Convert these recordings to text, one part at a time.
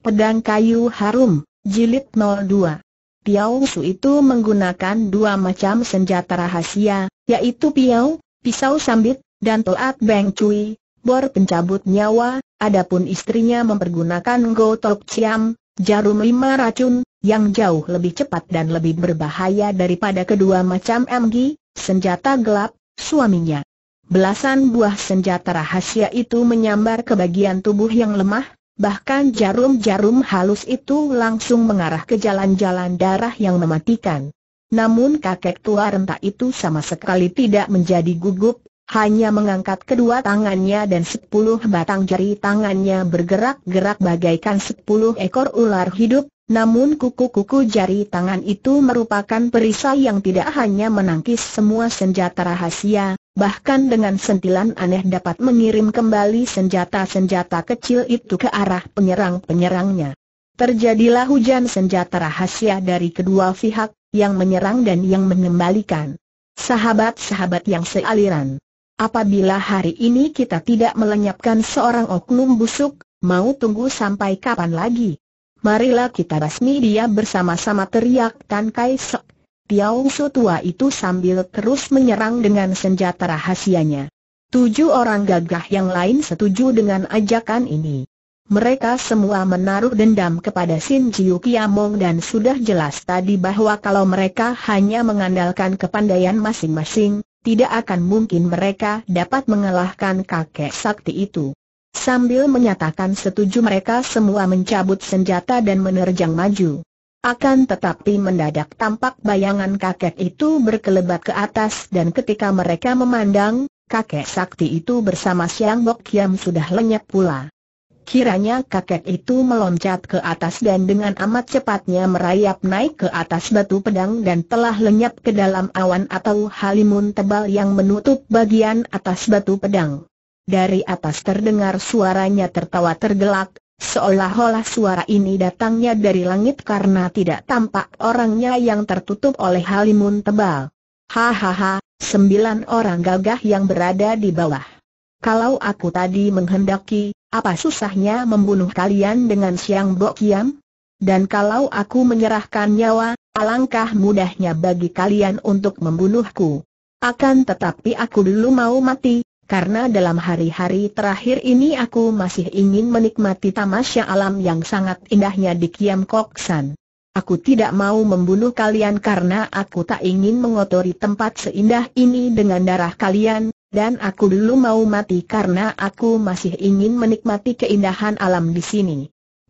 Pedang Kayu Harum, Jilid 02 Piau Su itu menggunakan dua macam senjata rahasia, yaitu piau, pisau sambit, dan toat beng cui, bor pencabut nyawa, adapun istrinya mempergunakan gotok ciam, jarum lima racun, yang jauh lebih cepat dan lebih berbahaya daripada kedua macam MG, senjata gelap, suaminya. Belasan buah senjata rahasia itu menyambar ke bagian tubuh yang lemah, bahkan jarum-jarum halus itu langsung mengarah ke jalan-jalan darah yang mematikan. Namun kakek tua renta itu sama sekali tidak menjadi gugup, hanya mengangkat kedua tangannya dan sepuluh batang jari tangannya bergerak-gerak bagaikan sepuluh ekor ular hidup, namun kuku-kuku jari tangan itu merupakan perisai yang tidak hanya menangkis semua senjata rahasia, bahkan dengan sentilan aneh dapat mengirim kembali senjata-senjata kecil itu ke arah penyerang-penyerangnya. Terjadilah hujan senjata rahasia dari kedua pihak, yang menyerang dan yang mengembalikan. Sahabat-sahabat yang sealiran. Apabila hari ini kita tidak melenyapkan seorang oknum busuk, mau tunggu sampai kapan lagi? Marilah kita basmi dia bersama-sama teriak Tan Kai Sek Piau So tua itu sambil terus menyerang dengan senjata rahasianya. Tujuh orang gagah yang lain setuju dengan ajakan ini. Mereka semua menaruh dendam kepada Sin Jiu Kiamong dan sudah jelas tadi bahwa kalau mereka hanya mengandalkan kepandaian masing-masing, tidak akan mungkin mereka dapat mengalahkan kakek sakti itu. Sambil menyatakan setuju mereka semua mencabut senjata dan menerjang maju. Akan tetapi mendadak tampak bayangan kakek itu berkelebat ke atas dan ketika mereka memandang, kakek sakti itu bersama Siang Bok yang sudah lenyap pula. Kiranya kakek itu meloncat ke atas dan dengan amat cepatnya merayap naik ke atas batu pedang dan telah lenyap ke dalam awan atau halimun tebal yang menutup bagian atas batu pedang. Dari atas terdengar suaranya tertawa tergelak, Seolah-olah suara ini datangnya dari langit karena tidak tampak orangnya yang tertutup oleh halimun tebal. Hahaha, sembilan orang gagah yang berada di bawah. Kalau aku tadi menghendaki, apa susahnya membunuh kalian dengan siang bok Dan kalau aku menyerahkan nyawa, alangkah mudahnya bagi kalian untuk membunuhku. Akan tetapi aku dulu mau mati, karena dalam hari-hari terakhir ini aku masih ingin menikmati tamasya alam yang sangat indahnya di Kiam Kok San. Aku tidak mau membunuh kalian karena aku tak ingin mengotori tempat seindah ini dengan darah kalian, dan aku dulu mau mati karena aku masih ingin menikmati keindahan alam di sini.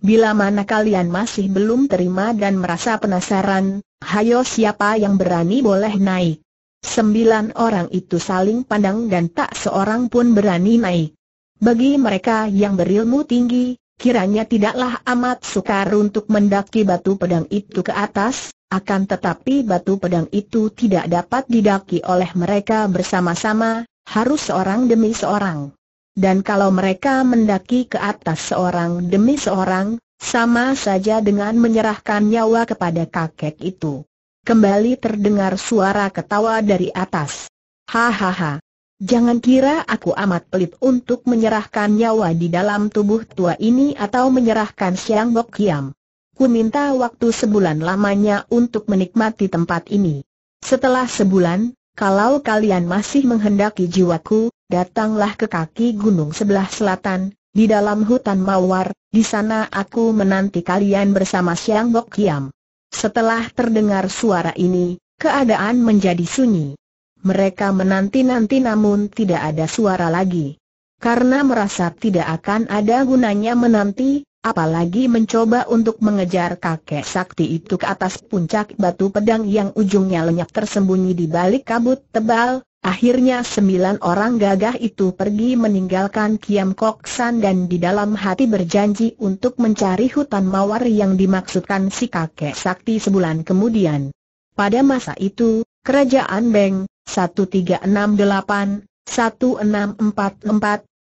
Bila mana kalian masih belum terima dan merasa penasaran, hayo siapa yang berani boleh naik. Sembilan orang itu saling pandang dan tak seorang pun berani naik. Bagi mereka yang berilmu tinggi, kiranya tidaklah amat sukar untuk mendaki batu pedang itu ke atas, akan tetapi batu pedang itu tidak dapat didaki oleh mereka bersama-sama, harus seorang demi seorang. Dan kalau mereka mendaki ke atas seorang demi seorang, sama saja dengan menyerahkan nyawa kepada kakek itu kembali terdengar suara ketawa dari atas. Hahaha. Jangan kira aku amat pelit untuk menyerahkan nyawa di dalam tubuh tua ini atau menyerahkan Siang Bok Kiam. Ku minta waktu sebulan lamanya untuk menikmati tempat ini. Setelah sebulan, kalau kalian masih menghendaki jiwaku, datanglah ke kaki gunung sebelah selatan, di dalam hutan mawar, di sana aku menanti kalian bersama Siang Bok Kiam. Setelah terdengar suara ini, keadaan menjadi sunyi. Mereka menanti-nanti namun tidak ada suara lagi. Karena merasa tidak akan ada gunanya menanti, apalagi mencoba untuk mengejar kakek sakti itu ke atas puncak batu pedang yang ujungnya lenyap tersembunyi di balik kabut tebal, Akhirnya sembilan orang gagah itu pergi meninggalkan Kiam Kok San dan di dalam hati berjanji untuk mencari hutan mawar yang dimaksudkan si kakek sakti sebulan kemudian. Pada masa itu, Kerajaan Beng, 1368, 1644,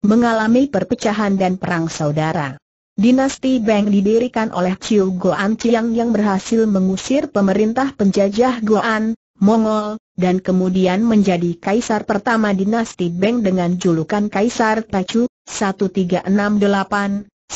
mengalami perpecahan dan perang saudara. Dinasti Beng didirikan oleh Chiu Goan Chiang yang berhasil mengusir pemerintah penjajah Goan, Mongol, dan kemudian menjadi kaisar pertama dinasti Beng dengan julukan Kaisar Tachu. 1368-1398.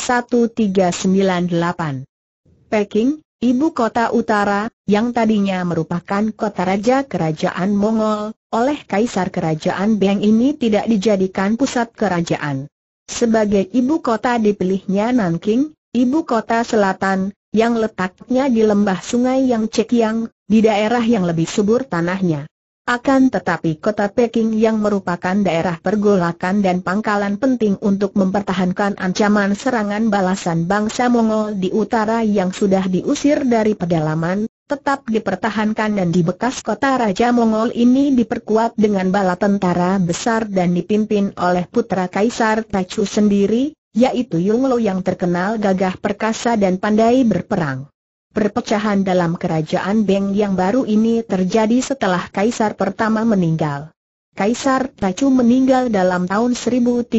Peking, ibu kota utara, yang tadinya merupakan kota raja kerajaan Mongol, oleh kaisar kerajaan Beng ini tidak dijadikan pusat kerajaan. Sebagai ibu kota dipilihnya Nanking, ibu kota selatan, yang letaknya di lembah sungai yang Cekiang, di daerah yang lebih subur tanahnya. Akan tetapi kota Peking yang merupakan daerah pergolakan dan pangkalan penting untuk mempertahankan ancaman serangan balasan bangsa Mongol di utara yang sudah diusir dari pedalaman, tetap dipertahankan dan di bekas kota Raja Mongol ini diperkuat dengan bala tentara besar dan dipimpin oleh putra Kaisar Tachu sendiri, yaitu Lo yang terkenal gagah perkasa dan pandai berperang. Perpecahan dalam kerajaan Beng yang baru ini terjadi setelah kaisar pertama meninggal. Kaisar Tacu meninggal dalam tahun 1398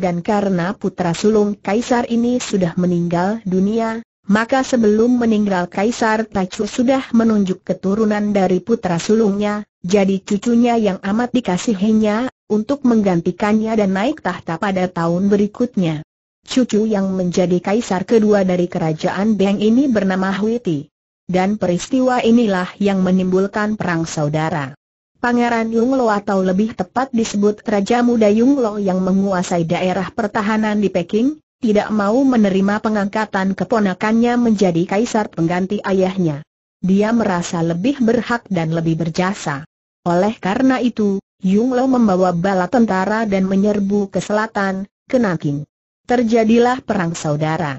dan karena putra sulung kaisar ini sudah meninggal dunia, maka sebelum meninggal kaisar Tacu sudah menunjuk keturunan dari putra sulungnya, jadi cucunya yang amat dikasihinya, untuk menggantikannya dan naik tahta pada tahun berikutnya. Cucu yang menjadi kaisar kedua dari kerajaan Beng ini bernama Hui Ti. Dan peristiwa inilah yang menimbulkan perang saudara. Pangeran Yung atau lebih tepat disebut Raja Muda Yung yang menguasai daerah pertahanan di Peking, tidak mau menerima pengangkatan keponakannya menjadi kaisar pengganti ayahnya. Dia merasa lebih berhak dan lebih berjasa. Oleh karena itu, Yung membawa bala tentara dan menyerbu ke selatan, ke Nanking. Terjadilah perang saudara.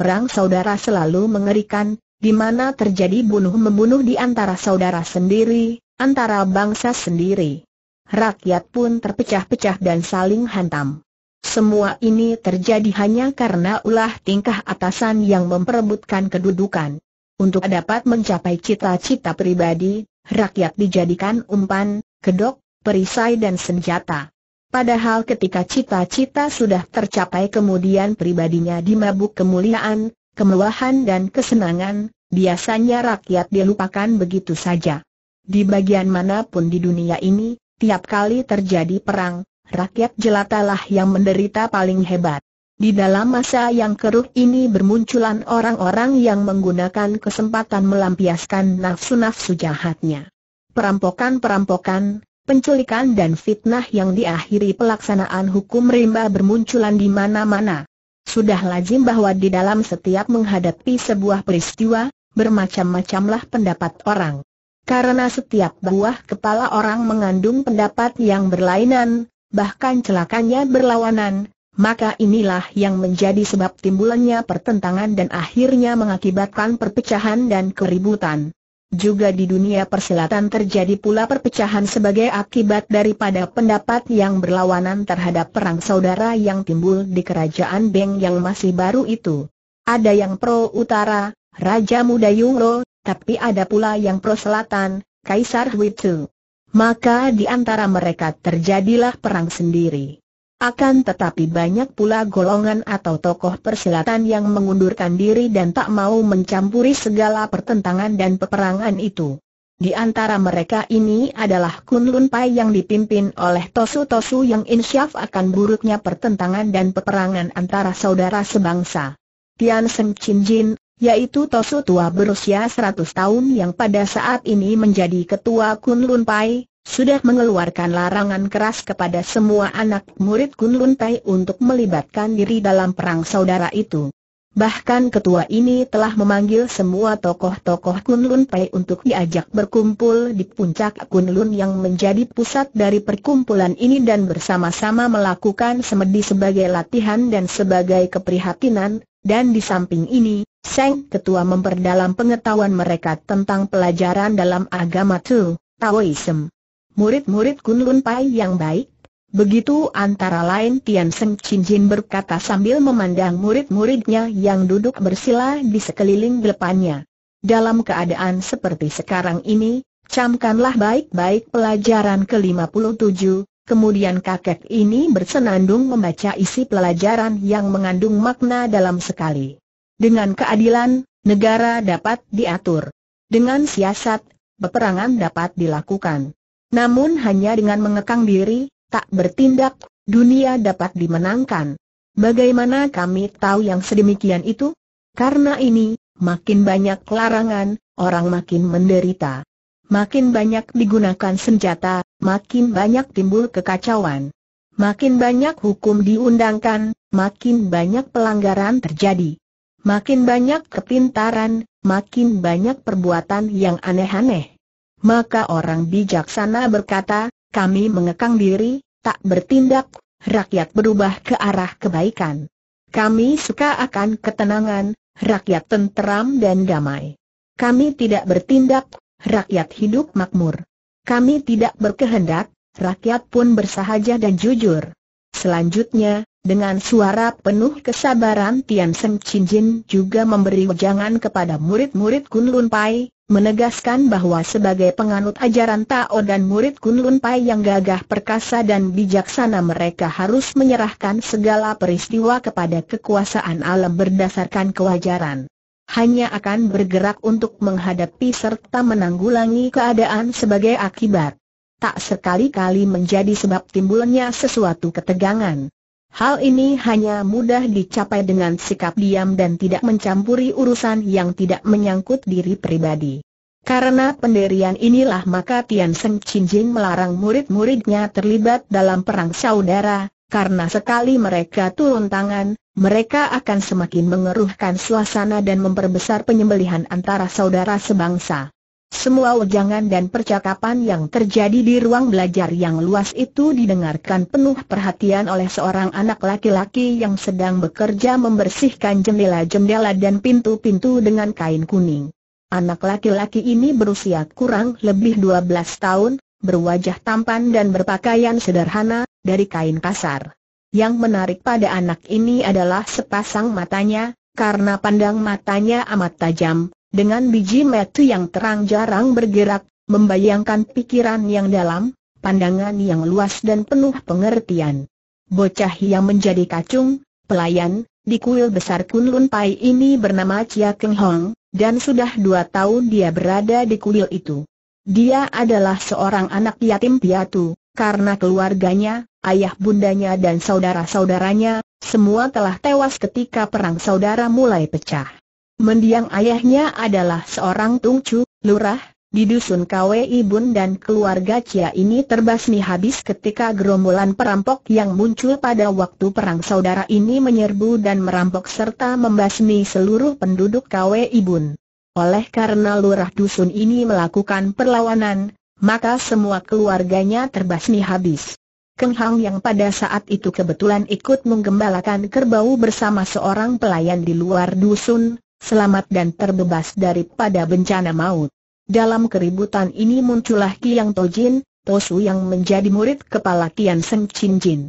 Perang saudara selalu mengerikan, di mana terjadi bunuh-membunuh di antara saudara sendiri, antara bangsa sendiri. Rakyat pun terpecah-pecah dan saling hantam. Semua ini terjadi hanya karena ulah tingkah atasan yang memperebutkan kedudukan. Untuk dapat mencapai cita-cita pribadi, rakyat dijadikan umpan, kedok, perisai dan senjata. Padahal ketika cita-cita sudah tercapai kemudian pribadinya dimabuk kemuliaan, kemewahan dan kesenangan, biasanya rakyat dilupakan begitu saja. Di bagian manapun di dunia ini, tiap kali terjadi perang, rakyat jelatalah yang menderita paling hebat. Di dalam masa yang keruh ini bermunculan orang-orang yang menggunakan kesempatan melampiaskan nafsu-nafsu jahatnya. Perampokan-perampokan, penculikan dan fitnah yang diakhiri pelaksanaan hukum rimba bermunculan di mana-mana. Sudah lazim bahwa di dalam setiap menghadapi sebuah peristiwa, bermacam-macamlah pendapat orang. Karena setiap buah kepala orang mengandung pendapat yang berlainan, bahkan celakanya berlawanan, maka inilah yang menjadi sebab timbulannya pertentangan dan akhirnya mengakibatkan perpecahan dan keributan. Juga di dunia persilatan terjadi pula perpecahan sebagai akibat daripada pendapat yang berlawanan terhadap perang saudara yang timbul di kerajaan Beng yang masih baru itu. Ada yang pro utara, Raja Muda Yunglo, tapi ada pula yang pro selatan, Kaisar Huitu. Maka di antara mereka terjadilah perang sendiri. Akan tetapi banyak pula golongan atau tokoh persilatan yang mengundurkan diri dan tak mau mencampuri segala pertentangan dan peperangan itu. Di antara mereka ini adalah Kun Lun Pai yang dipimpin oleh Tosu Tosu yang insyaf akan buruknya pertentangan dan peperangan antara saudara sebangsa. Tian Seng Chin Jin, yaitu Tosu tua berusia 100 tahun yang pada saat ini menjadi ketua Kun Lun Pai, sudah mengeluarkan larangan keras kepada semua anak murid Kunlun Tai untuk melibatkan diri dalam perang saudara itu. Bahkan ketua ini telah memanggil semua tokoh-tokoh Kunlun Tai untuk diajak berkumpul di puncak Kunlun yang menjadi pusat dari perkumpulan ini dan bersama-sama melakukan semedi sebagai latihan dan sebagai keprihatinan, dan di samping ini, Seng Ketua memperdalam pengetahuan mereka tentang pelajaran dalam agama Tu, Taoism murid-murid Kunlun Pai yang baik? Begitu antara lain Tian Seng Chin Jin berkata sambil memandang murid-muridnya yang duduk bersila di sekeliling depannya. Dalam keadaan seperti sekarang ini, camkanlah baik-baik pelajaran ke-57, Kemudian kakek ini bersenandung membaca isi pelajaran yang mengandung makna dalam sekali. Dengan keadilan, negara dapat diatur. Dengan siasat, peperangan dapat dilakukan. Namun hanya dengan mengekang diri, tak bertindak, dunia dapat dimenangkan. Bagaimana kami tahu yang sedemikian itu? Karena ini, makin banyak larangan, orang makin menderita. Makin banyak digunakan senjata, makin banyak timbul kekacauan. Makin banyak hukum diundangkan, makin banyak pelanggaran terjadi. Makin banyak kepintaran, makin banyak perbuatan yang aneh-aneh maka orang bijaksana berkata, kami mengekang diri, tak bertindak, rakyat berubah ke arah kebaikan. Kami suka akan ketenangan, rakyat tenteram dan damai. Kami tidak bertindak, rakyat hidup makmur. Kami tidak berkehendak, rakyat pun bersahaja dan jujur. Selanjutnya, dengan suara penuh kesabaran Tian Seng Chin Jin juga memberi wejangan kepada murid-murid Kun Lun Pai, menegaskan bahwa sebagai penganut ajaran Tao dan murid Kun Lun Pai yang gagah perkasa dan bijaksana mereka harus menyerahkan segala peristiwa kepada kekuasaan alam berdasarkan kewajaran. Hanya akan bergerak untuk menghadapi serta menanggulangi keadaan sebagai akibat tak sekali-kali menjadi sebab timbulnya sesuatu ketegangan. Hal ini hanya mudah dicapai dengan sikap diam dan tidak mencampuri urusan yang tidak menyangkut diri pribadi. Karena penderian inilah maka Tian Seng Chin Jing melarang murid-muridnya terlibat dalam perang saudara, karena sekali mereka turun tangan, mereka akan semakin mengeruhkan suasana dan memperbesar penyembelihan antara saudara sebangsa. Semua wejangan dan percakapan yang terjadi di ruang belajar yang luas itu didengarkan penuh perhatian oleh seorang anak laki-laki yang sedang bekerja membersihkan jendela-jendela dan pintu-pintu dengan kain kuning. Anak laki-laki ini berusia kurang lebih 12 tahun, berwajah tampan dan berpakaian sederhana, dari kain kasar. Yang menarik pada anak ini adalah sepasang matanya, karena pandang matanya amat tajam, dengan biji metu yang terang jarang bergerak, membayangkan pikiran yang dalam, pandangan yang luas dan penuh pengertian. Bocah yang menjadi kacung, pelayan, di kuil besar Kunlun Pai ini bernama Chia Keng Hong, dan sudah dua tahun dia berada di kuil itu. Dia adalah seorang anak yatim piatu, karena keluarganya, ayah bundanya dan saudara-saudaranya, semua telah tewas ketika perang saudara mulai pecah. Mendiang ayahnya adalah seorang tungcu, lurah, di dusun KWI Bun dan keluarga Cia ini terbasmi habis ketika gerombolan perampok yang muncul pada waktu perang saudara ini menyerbu dan merampok serta membasmi seluruh penduduk KWI Bun. Oleh karena lurah dusun ini melakukan perlawanan, maka semua keluarganya terbasmi habis. Keng Hang yang pada saat itu kebetulan ikut menggembalakan kerbau bersama seorang pelayan di luar dusun, selamat dan terbebas daripada bencana maut. Dalam keributan ini muncullah Kiang Tojin, Tosu yang menjadi murid kepala Tian Seng Chin Jin.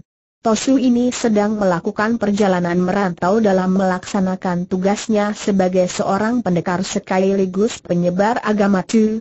Tosu ini sedang melakukan perjalanan merantau dalam melaksanakan tugasnya sebagai seorang pendekar sekaligus penyebar agama Chu.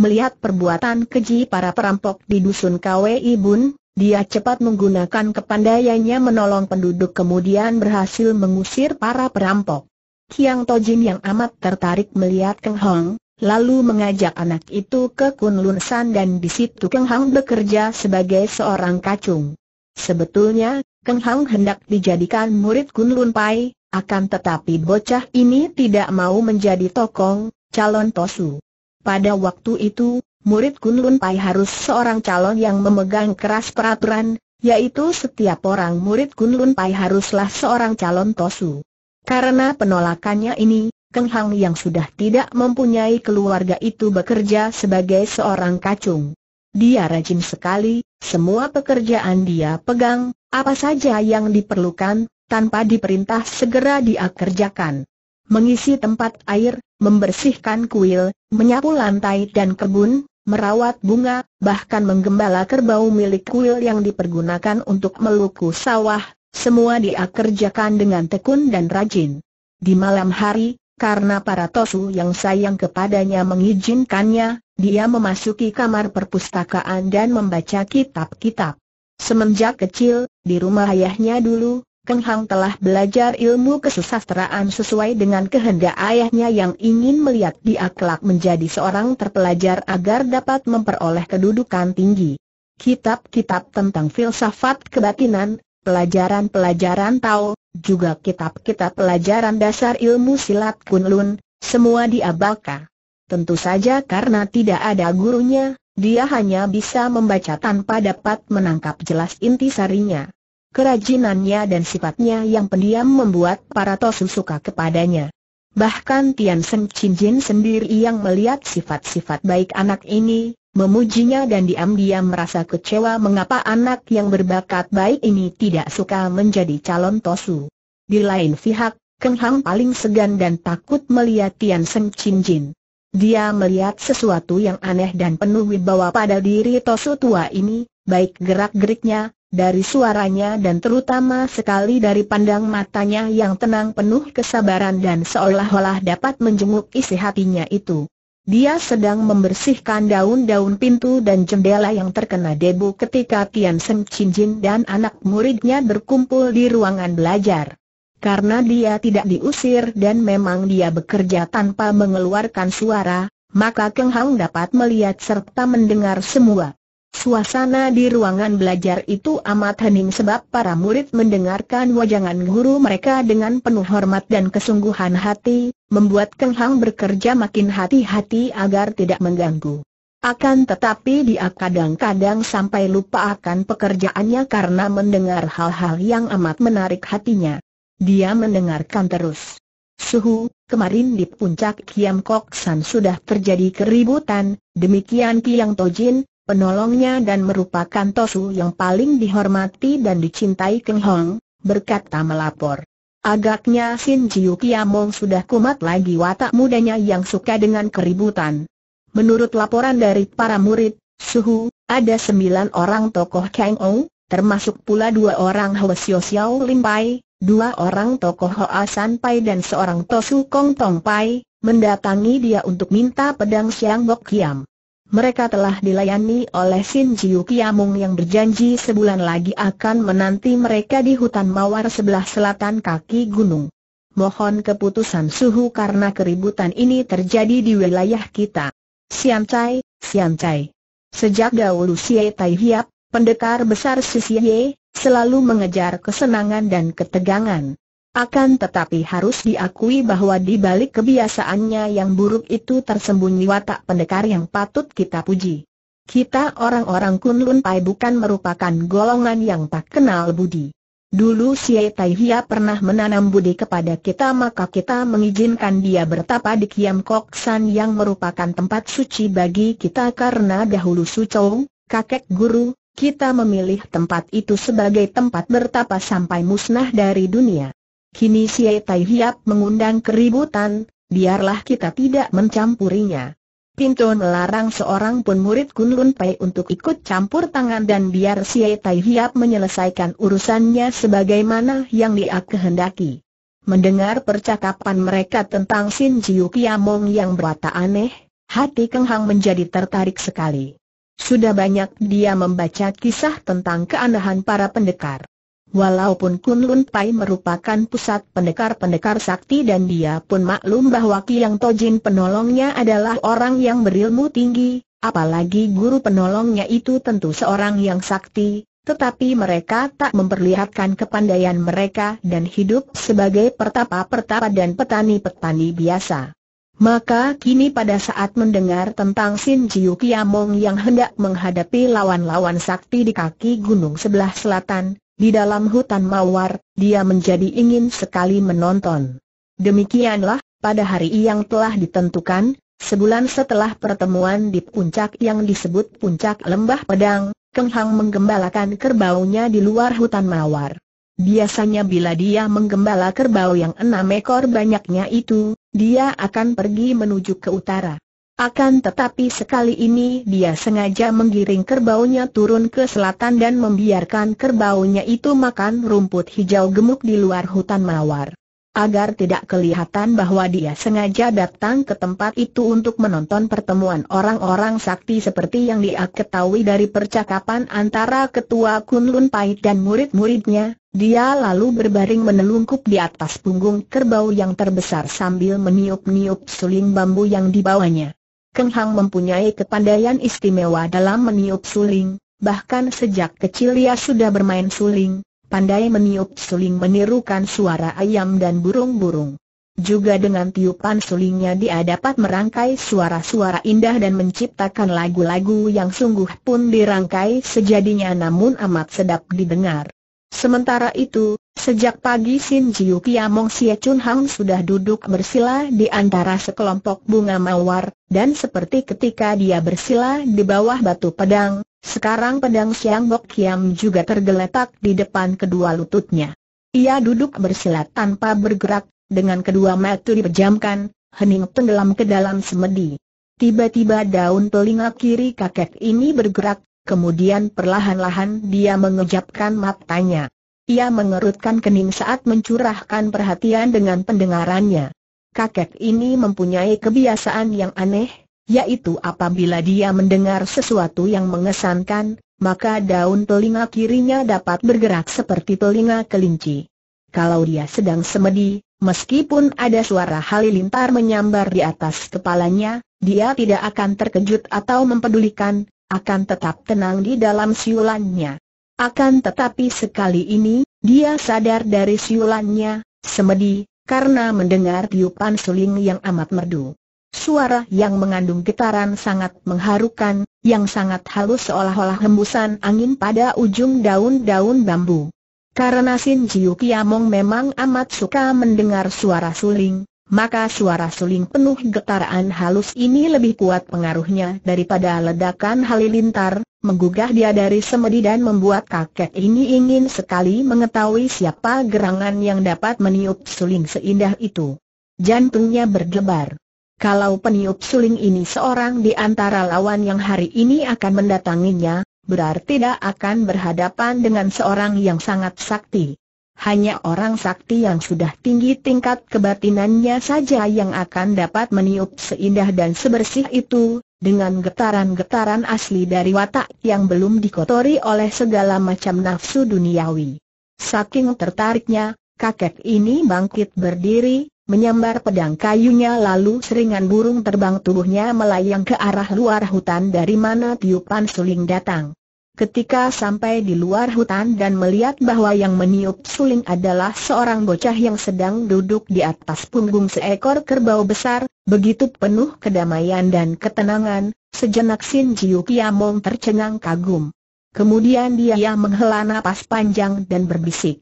Melihat perbuatan keji para perampok di dusun KWI Bun, dia cepat menggunakan kepandaiannya menolong penduduk kemudian berhasil mengusir para perampok. Kiang Tojin yang amat tertarik melihat Keng Hong, lalu mengajak anak itu ke Kunlun San dan di situ Keng Hong bekerja sebagai seorang kacung. Sebetulnya, Keng Hong hendak dijadikan murid Kunlun Pai, akan tetapi bocah ini tidak mau menjadi tokong, calon tosu. Pada waktu itu, murid Kunlun Pai harus seorang calon yang memegang keras peraturan, yaitu setiap orang murid Kunlun Pai haruslah seorang calon tosu. Karena penolakannya ini, Keng Hang yang sudah tidak mempunyai keluarga itu bekerja sebagai seorang kacung. Dia rajin sekali, semua pekerjaan dia pegang, apa saja yang diperlukan, tanpa diperintah segera dia kerjakan. Mengisi tempat air, membersihkan kuil, menyapu lantai dan kebun, merawat bunga, bahkan menggembala kerbau milik kuil yang dipergunakan untuk meluku sawah, semua dia kerjakan dengan tekun dan rajin. Di malam hari, karena para tosu yang sayang kepadanya mengizinkannya, dia memasuki kamar perpustakaan dan membaca kitab-kitab. Semenjak kecil, di rumah ayahnya dulu, Keng Hang telah belajar ilmu kesusastraan sesuai dengan kehendak ayahnya yang ingin melihat dia kelak menjadi seorang terpelajar agar dapat memperoleh kedudukan tinggi. Kitab-kitab tentang filsafat kebatinan, pelajaran-pelajaran Tao, juga kitab-kitab pelajaran dasar ilmu silat Kunlun, semua diabaka. Tentu saja karena tidak ada gurunya, dia hanya bisa membaca tanpa dapat menangkap jelas inti sarinya. Kerajinannya dan sifatnya yang pendiam membuat para Tosu suka kepadanya. Bahkan Tian Seng Chin Jin sendiri yang melihat sifat-sifat baik anak ini, memujinya dan diam-diam merasa kecewa mengapa anak yang berbakat baik ini tidak suka menjadi calon tosu. Di lain pihak, Keng Hang paling segan dan takut melihat Tian Seng Chin Jin. Dia melihat sesuatu yang aneh dan penuh wibawa pada diri tosu tua ini, baik gerak-geriknya, dari suaranya dan terutama sekali dari pandang matanya yang tenang penuh kesabaran dan seolah-olah dapat menjenguk isi hatinya itu. Dia sedang membersihkan daun-daun pintu dan jendela yang terkena debu ketika Tian Seng Chin dan anak muridnya berkumpul di ruangan belajar. Karena dia tidak diusir dan memang dia bekerja tanpa mengeluarkan suara, maka Keng Hang dapat melihat serta mendengar semua. Suasana di ruangan belajar itu amat hening sebab para murid mendengarkan wajangan guru mereka dengan penuh hormat dan kesungguhan hati, membuat Keng Hang bekerja makin hati-hati agar tidak mengganggu. Akan tetapi dia kadang-kadang sampai lupa akan pekerjaannya karena mendengar hal-hal yang amat menarik hatinya. Dia mendengarkan terus. Suhu, kemarin di puncak Kiam Kok San sudah terjadi keributan, demikian Kiang Tojin, penolongnya dan merupakan Tosu yang paling dihormati dan dicintai Keng Hong, berkata melapor. Agaknya Sin Jiu Kiamong sudah kumat lagi watak mudanya yang suka dengan keributan. Menurut laporan dari para murid, Suhu, ada sembilan orang tokoh Kang Ong, termasuk pula dua orang Hwa Xiao Xiao Lim Pai, dua orang tokoh Hoa San Pai dan seorang Tosu Kong Tong Pai, mendatangi dia untuk minta pedang Siang Bok Kiam mereka telah dilayani oleh Sin Jiu Kiamung yang berjanji sebulan lagi akan menanti mereka di hutan mawar sebelah selatan kaki gunung. Mohon keputusan suhu karena keributan ini terjadi di wilayah kita. Siam Chai, Siam Chai. Sejak dahulu Xie Tai Hiap, pendekar besar Xie, selalu mengejar kesenangan dan ketegangan. Akan tetapi harus diakui bahwa di balik kebiasaannya yang buruk itu tersembunyi watak pendekar yang patut kita puji. Kita orang-orang Kunlun Pai bukan merupakan golongan yang tak kenal budi. Dulu Si Tai Hia pernah menanam budi kepada kita maka kita mengizinkan dia bertapa di Kiam Kok San yang merupakan tempat suci bagi kita karena dahulu Su Chou, kakek guru, kita memilih tempat itu sebagai tempat bertapa sampai musnah dari dunia. Kini Si Tai Hiap mengundang keributan, biarlah kita tidak mencampurinya. Pinto melarang seorang pun murid Kun Lun Pai untuk ikut campur tangan dan biar Si Tai Hiap menyelesaikan urusannya sebagaimana yang dia kehendaki. Mendengar percakapan mereka tentang Sin Jiu Kiamong yang berwata aneh, hati Keng Hang menjadi tertarik sekali. Sudah banyak dia membaca kisah tentang keanehan para pendekar. Walaupun Kunlun Pai merupakan pusat pendekar-pendekar sakti dan dia pun maklum bahwa Kiang Tojin penolongnya adalah orang yang berilmu tinggi, apalagi guru penolongnya itu tentu seorang yang sakti, tetapi mereka tak memperlihatkan kepandaian mereka dan hidup sebagai pertapa-pertapa dan petani-petani biasa. Maka kini pada saat mendengar tentang Sin Jiu Kiamong yang hendak menghadapi lawan-lawan sakti di kaki gunung sebelah selatan, di dalam hutan mawar, dia menjadi ingin sekali menonton. Demikianlah, pada hari yang telah ditentukan, sebulan setelah pertemuan di puncak yang disebut puncak lembah pedang, Keng Hang menggembalakan kerbaunya di luar hutan mawar. Biasanya bila dia menggembala kerbau yang enam ekor banyaknya itu, dia akan pergi menuju ke utara. Akan tetapi sekali ini dia sengaja menggiring kerbaunya turun ke selatan dan membiarkan kerbaunya itu makan rumput hijau gemuk di luar hutan mawar. Agar tidak kelihatan bahwa dia sengaja datang ke tempat itu untuk menonton pertemuan orang-orang sakti seperti yang dia ketahui dari percakapan antara ketua Kunlun Pahit dan murid-muridnya, dia lalu berbaring menelungkup di atas punggung kerbau yang terbesar sambil meniup-niup suling bambu yang dibawanya. Keng Hang mempunyai kepandaian istimewa dalam meniup suling, bahkan sejak kecil ia sudah bermain suling, pandai meniup suling menirukan suara ayam dan burung-burung. Juga dengan tiupan sulingnya dia dapat merangkai suara-suara indah dan menciptakan lagu-lagu yang sungguh pun dirangkai sejadinya namun amat sedap didengar. Sementara itu, sejak pagi Sin Jiu Kiamong Sia Chun Hang sudah duduk bersila di antara sekelompok bunga mawar, dan seperti ketika dia bersila di bawah batu pedang, sekarang pedang Siang Bok Kiam juga tergeletak di depan kedua lututnya. Ia duduk bersila tanpa bergerak, dengan kedua mata dipejamkan, hening tenggelam ke dalam semedi. Tiba-tiba daun telinga kiri kakek ini bergerak, Kemudian perlahan-lahan dia mengejapkan matanya. Ia mengerutkan kening saat mencurahkan perhatian dengan pendengarannya. Kakek ini mempunyai kebiasaan yang aneh, yaitu apabila dia mendengar sesuatu yang mengesankan, maka daun telinga kirinya dapat bergerak seperti telinga kelinci. Kalau dia sedang semedi, meskipun ada suara halilintar menyambar di atas kepalanya, dia tidak akan terkejut atau mempedulikan, akan tetap tenang di dalam siulannya. Akan tetapi sekali ini, dia sadar dari siulannya, semedi, karena mendengar tiupan suling yang amat merdu. Suara yang mengandung getaran sangat mengharukan, yang sangat halus seolah-olah hembusan angin pada ujung daun-daun bambu. Karena Sin Jiu Kiamong memang amat suka mendengar suara suling, maka suara suling penuh getaran halus ini lebih kuat pengaruhnya daripada ledakan halilintar, menggugah dia dari semedi dan membuat kakek ini ingin sekali mengetahui siapa gerangan yang dapat meniup suling seindah itu. Jantungnya berdebar. Kalau peniup suling ini seorang di antara lawan yang hari ini akan mendatanginya, berarti tidak akan berhadapan dengan seorang yang sangat sakti hanya orang sakti yang sudah tinggi tingkat kebatinannya saja yang akan dapat meniup seindah dan sebersih itu, dengan getaran-getaran asli dari watak yang belum dikotori oleh segala macam nafsu duniawi. Saking tertariknya, kakek ini bangkit berdiri, menyambar pedang kayunya lalu seringan burung terbang tubuhnya melayang ke arah luar hutan dari mana tiupan suling datang. Ketika sampai di luar hutan dan melihat bahwa yang meniup suling adalah seorang bocah yang sedang duduk di atas punggung seekor kerbau besar, begitu penuh kedamaian dan ketenangan, sejenak Sin Jiu Kiamong tercengang kagum. Kemudian dia menghela napas panjang dan berbisik.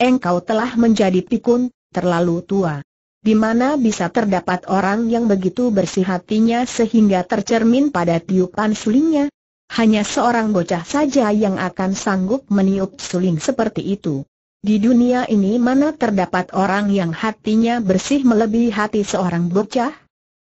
Engkau telah menjadi pikun, terlalu tua. Di mana bisa terdapat orang yang begitu bersih hatinya sehingga tercermin pada tiupan sulingnya, hanya seorang bocah saja yang akan sanggup meniup suling seperti itu. Di dunia ini mana terdapat orang yang hatinya bersih melebihi hati seorang bocah?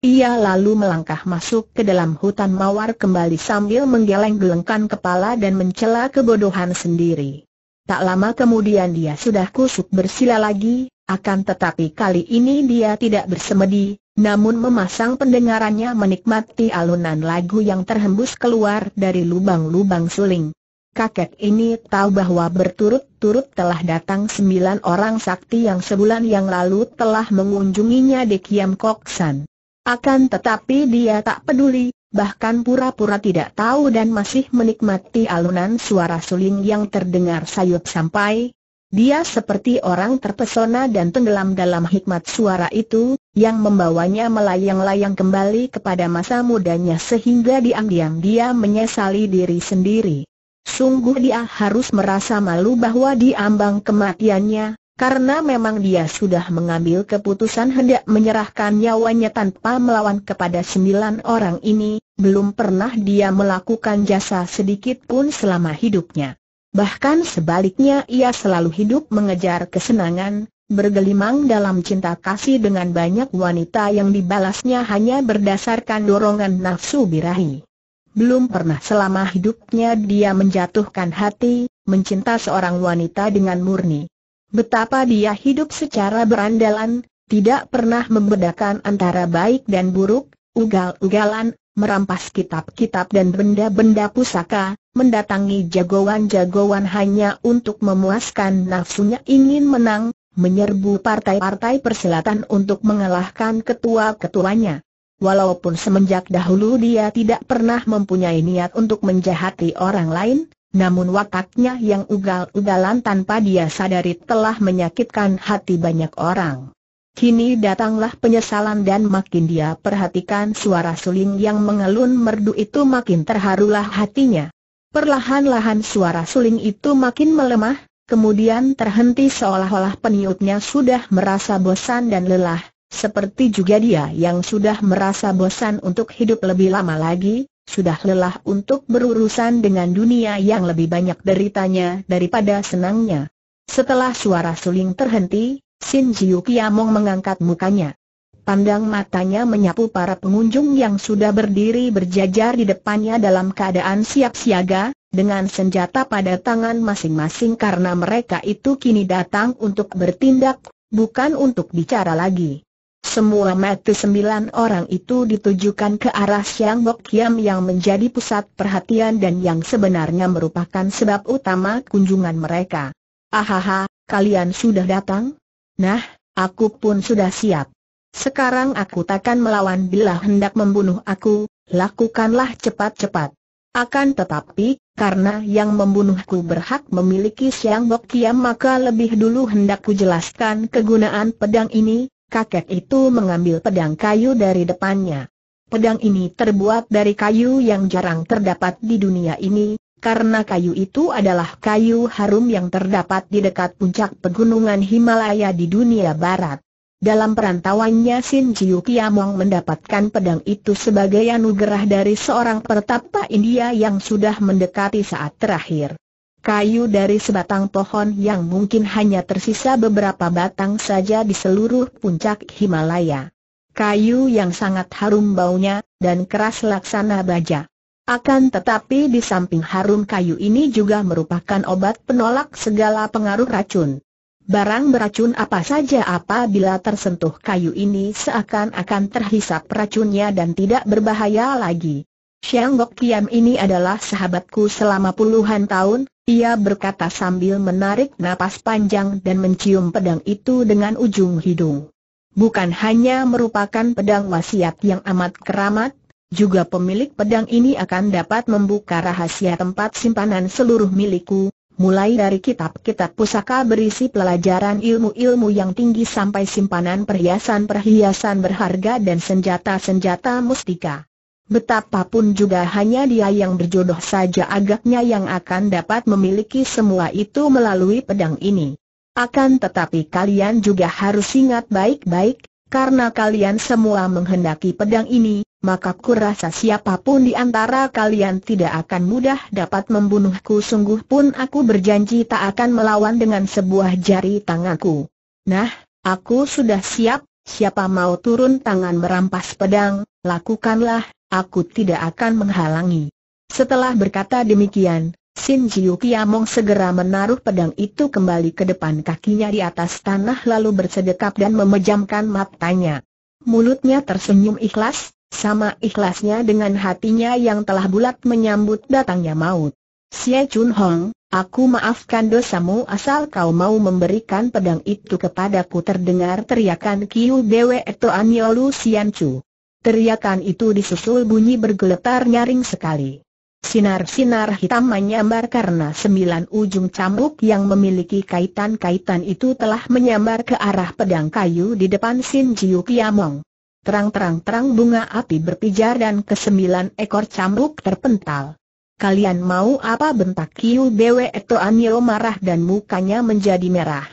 Ia lalu melangkah masuk ke dalam hutan mawar kembali sambil menggeleng-gelengkan kepala dan mencela kebodohan sendiri. Tak lama kemudian dia sudah kusut bersila lagi, akan tetapi kali ini dia tidak bersemedi, namun memasang pendengarannya menikmati alunan lagu yang terhembus keluar dari lubang-lubang suling. Kakek ini tahu bahwa berturut-turut telah datang sembilan orang sakti yang sebulan yang lalu telah mengunjunginya di Kiam Koksan. Akan tetapi dia tak peduli, bahkan pura-pura tidak tahu dan masih menikmati alunan suara suling yang terdengar sayup sampai, dia seperti orang terpesona dan tenggelam dalam hikmat suara itu, yang membawanya melayang-layang kembali kepada masa mudanya sehingga diam-diam dia menyesali diri sendiri. Sungguh dia harus merasa malu bahwa diambang kematiannya, karena memang dia sudah mengambil keputusan hendak menyerahkan nyawanya tanpa melawan kepada sembilan orang ini, belum pernah dia melakukan jasa sedikit pun selama hidupnya. Bahkan sebaliknya ia selalu hidup mengejar kesenangan, bergelimang dalam cinta kasih dengan banyak wanita yang dibalasnya hanya berdasarkan dorongan nafsu birahi. Belum pernah selama hidupnya dia menjatuhkan hati, mencinta seorang wanita dengan murni. Betapa dia hidup secara berandalan, tidak pernah membedakan antara baik dan buruk, ugal-ugalan, merampas kitab-kitab dan benda-benda pusaka, mendatangi jagoan-jagoan hanya untuk memuaskan nafsunya ingin menang, menyerbu partai-partai perselatan untuk mengalahkan ketua-ketuanya. Walaupun semenjak dahulu dia tidak pernah mempunyai niat untuk menjahati orang lain, namun wataknya yang ugal-ugalan tanpa dia sadari telah menyakitkan hati banyak orang. Kini datanglah penyesalan dan makin dia perhatikan suara suling yang mengelun merdu itu makin terharulah hatinya. Perlahan-lahan suara suling itu makin melemah, kemudian terhenti seolah-olah peniupnya sudah merasa bosan dan lelah, seperti juga dia yang sudah merasa bosan untuk hidup lebih lama lagi, sudah lelah untuk berurusan dengan dunia yang lebih banyak deritanya daripada senangnya. Setelah suara suling terhenti, Sin Jiu Kiamong mengangkat mukanya. Pandang matanya menyapu para pengunjung yang sudah berdiri berjajar di depannya dalam keadaan siap siaga, dengan senjata pada tangan masing-masing karena mereka itu kini datang untuk bertindak, bukan untuk bicara lagi. Semua mata sembilan orang itu ditujukan ke arah Siang Bok Kiam yang menjadi pusat perhatian dan yang sebenarnya merupakan sebab utama kunjungan mereka. Ahaha, kalian sudah datang? Nah, aku pun sudah siap. Sekarang aku takkan melawan bila hendak membunuh aku, lakukanlah cepat-cepat. Akan tetapi, karena yang membunuhku berhak memiliki siang bok kiam maka lebih dulu hendak jelaskan kegunaan pedang ini, kakek itu mengambil pedang kayu dari depannya. Pedang ini terbuat dari kayu yang jarang terdapat di dunia ini, karena kayu itu adalah kayu harum yang terdapat di dekat puncak pegunungan Himalaya di dunia barat. Dalam perantauannya Sin Jiu Kiamong mendapatkan pedang itu sebagai anugerah dari seorang pertapa India yang sudah mendekati saat terakhir. Kayu dari sebatang pohon yang mungkin hanya tersisa beberapa batang saja di seluruh puncak Himalaya. Kayu yang sangat harum baunya, dan keras laksana baja. Akan tetapi di samping harum kayu ini juga merupakan obat penolak segala pengaruh racun. Barang beracun apa saja apabila tersentuh kayu ini seakan-akan terhisap racunnya dan tidak berbahaya lagi. Xiang Gok Kiam ini adalah sahabatku selama puluhan tahun, ia berkata sambil menarik napas panjang dan mencium pedang itu dengan ujung hidung. Bukan hanya merupakan pedang wasiat yang amat keramat, juga pemilik pedang ini akan dapat membuka rahasia tempat simpanan seluruh milikku, mulai dari kitab-kitab pusaka berisi pelajaran ilmu-ilmu yang tinggi sampai simpanan perhiasan-perhiasan berharga dan senjata-senjata mustika. Betapapun juga hanya dia yang berjodoh saja agaknya yang akan dapat memiliki semua itu melalui pedang ini. Akan tetapi kalian juga harus ingat baik-baik, karena kalian semua menghendaki pedang ini, maka kurasa siapapun di antara kalian tidak akan mudah dapat membunuhku sungguh pun aku berjanji tak akan melawan dengan sebuah jari tanganku. Nah, aku sudah siap, siapa mau turun tangan merampas pedang, lakukanlah, aku tidak akan menghalangi. Setelah berkata demikian, Sin Jiu Kiamong segera menaruh pedang itu kembali ke depan kakinya di atas tanah lalu bersedekap dan memejamkan matanya. Mulutnya tersenyum ikhlas, sama ikhlasnya dengan hatinya yang telah bulat menyambut datangnya maut. Xie Chun Hong, aku maafkan dosamu asal kau mau memberikan pedang itu kepadaku terdengar teriakan Kiu Dewe Eto Anyolu Lu Chu. Teriakan itu disusul bunyi bergeletar nyaring sekali. Sinar-sinar hitam menyambar karena sembilan ujung cambuk yang memiliki kaitan-kaitan itu telah menyambar ke arah pedang kayu di depan Sin Jiu Kiamong. Terang-terang-terang bunga api berpijar dan kesembilan ekor cambuk terpental. Kalian mau apa bentak Kiu Bwe Eto Anio marah dan mukanya menjadi merah.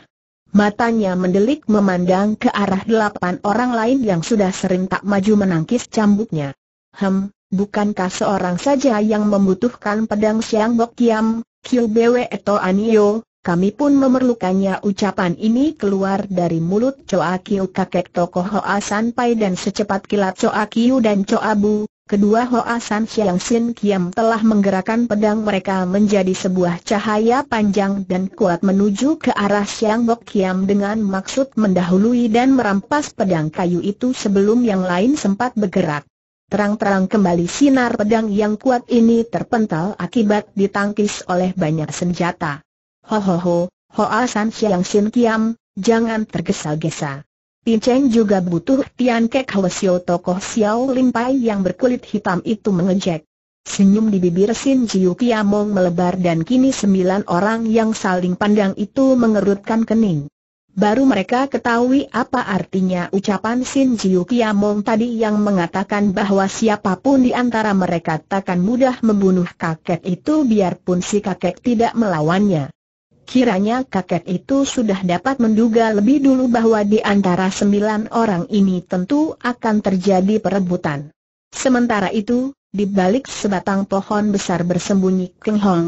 Matanya mendelik memandang ke arah delapan orang lain yang sudah sering tak maju menangkis cambuknya. Hem, Bukankah seorang saja yang membutuhkan pedang Siang Bok Kiam, Kiu Bwe Eto Anio, kami pun memerlukannya ucapan ini keluar dari mulut Choa Kiu kakek Toko Hoa San Pai dan secepat kilat Choa Kiu dan Choa Bu, Kedua Hoa San Siang Sin Kiam telah menggerakkan pedang mereka menjadi sebuah cahaya panjang dan kuat menuju ke arah Siang Bok Kiam dengan maksud mendahului dan merampas pedang kayu itu sebelum yang lain sempat bergerak. Terang-terang kembali sinar pedang yang kuat ini terpental akibat ditangkis oleh banyak senjata. Ho ho ho, Hoa San Siang Sin Kiam, jangan tergesa-gesa. Cheng juga butuh Tian Kek Hwasyo tokoh Xiao Limpai yang berkulit hitam itu mengejek. Senyum di bibir Sin Jiu Kiamong melebar dan kini sembilan orang yang saling pandang itu mengerutkan kening baru mereka ketahui apa artinya ucapan Sin Jiu Kiamong tadi yang mengatakan bahwa siapapun di antara mereka takkan mudah membunuh kakek itu biarpun si kakek tidak melawannya. Kiranya kakek itu sudah dapat menduga lebih dulu bahwa di antara sembilan orang ini tentu akan terjadi perebutan. Sementara itu, di balik sebatang pohon besar bersembunyi Keng Hong,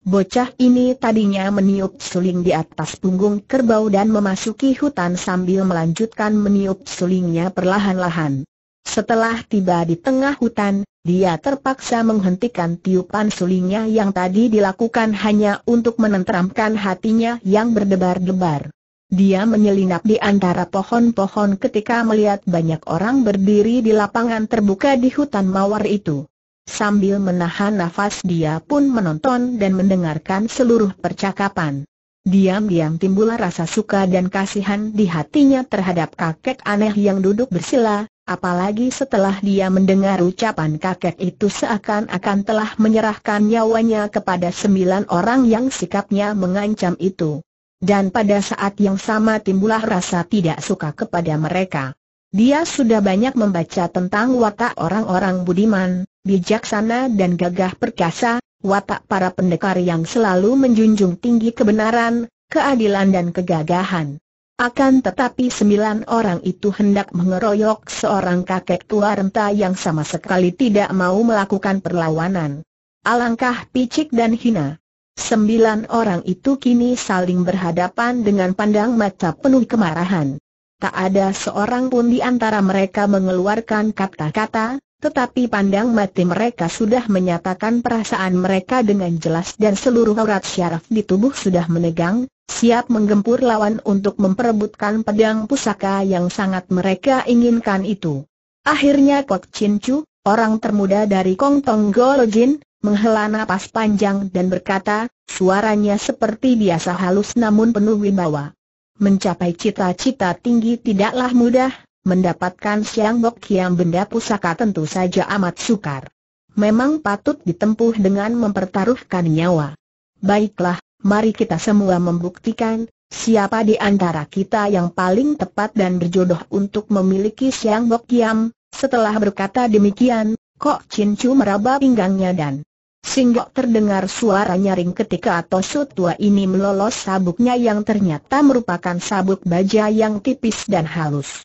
Bocah ini tadinya meniup suling di atas punggung kerbau dan memasuki hutan sambil melanjutkan meniup sulingnya perlahan-lahan. Setelah tiba di tengah hutan, dia terpaksa menghentikan tiupan sulingnya yang tadi dilakukan hanya untuk menenteramkan hatinya yang berdebar-debar. Dia menyelinap di antara pohon-pohon ketika melihat banyak orang berdiri di lapangan terbuka di hutan mawar itu. Sambil menahan nafas dia pun menonton dan mendengarkan seluruh percakapan. Diam-diam timbul rasa suka dan kasihan di hatinya terhadap kakek aneh yang duduk bersila, apalagi setelah dia mendengar ucapan kakek itu seakan-akan telah menyerahkan nyawanya kepada sembilan orang yang sikapnya mengancam itu. Dan pada saat yang sama timbulah rasa tidak suka kepada mereka. Dia sudah banyak membaca tentang watak orang-orang budiman, bijaksana dan gagah perkasa, watak para pendekar yang selalu menjunjung tinggi kebenaran, keadilan dan kegagahan. Akan tetapi sembilan orang itu hendak mengeroyok seorang kakek tua renta yang sama sekali tidak mau melakukan perlawanan. Alangkah picik dan hina. Sembilan orang itu kini saling berhadapan dengan pandang mata penuh kemarahan. Tak ada seorang pun di antara mereka mengeluarkan kata-kata, tetapi pandang mati mereka sudah menyatakan perasaan mereka dengan jelas dan seluruh aurat syaraf di tubuh sudah menegang, siap menggempur lawan untuk memperebutkan pedang pusaka yang sangat mereka inginkan itu. Akhirnya Kok Chin Chu, orang termuda dari Kong Tong Jin, menghela napas panjang dan berkata, suaranya seperti biasa halus namun penuh wibawa. Mencapai cita-cita tinggi tidaklah mudah, mendapatkan siang bok yang benda pusaka tentu saja amat sukar. Memang patut ditempuh dengan mempertaruhkan nyawa. Baiklah, mari kita semua membuktikan, siapa di antara kita yang paling tepat dan berjodoh untuk memiliki siang bok yang, Setelah berkata demikian, Kok Chin Chu meraba pinggangnya dan Singgok terdengar suara nyaring ketika Tosu tua ini melolos sabuknya yang ternyata merupakan sabuk baja yang tipis dan halus.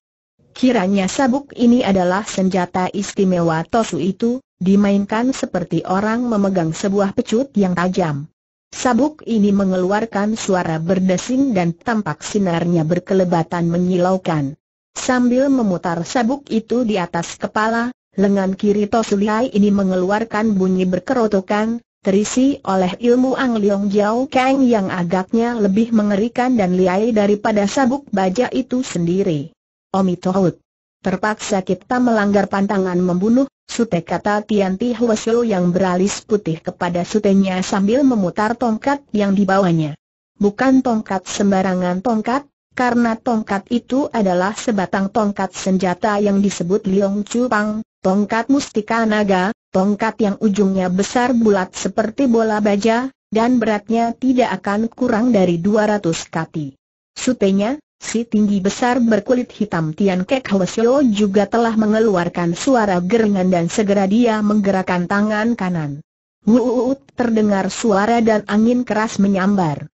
Kiranya sabuk ini adalah senjata istimewa Tosu itu, dimainkan seperti orang memegang sebuah pecut yang tajam. Sabuk ini mengeluarkan suara berdesing dan tampak sinarnya berkelebatan menyilaukan. Sambil memutar sabuk itu di atas kepala, Lengan kiri Tosuliai ini mengeluarkan bunyi berkerotokan, terisi oleh ilmu Ang Leong Jiao Kang yang agaknya lebih mengerikan dan liai daripada sabuk baja itu sendiri. Omitohut. Terpaksa kita melanggar pantangan membunuh, sute kata Tian Tianti Huasyo yang beralis putih kepada sutenya sambil memutar tongkat yang dibawanya. Bukan tongkat sembarangan tongkat, karena tongkat itu adalah sebatang tongkat senjata yang disebut Liong Chu Pang, tongkat mustika naga, tongkat yang ujungnya besar bulat seperti bola baja, dan beratnya tidak akan kurang dari 200 kati. Sutenya, si tinggi besar berkulit hitam Tian Kek juga telah mengeluarkan suara geringan dan segera dia menggerakkan tangan kanan. Wuuut terdengar suara dan angin keras menyambar.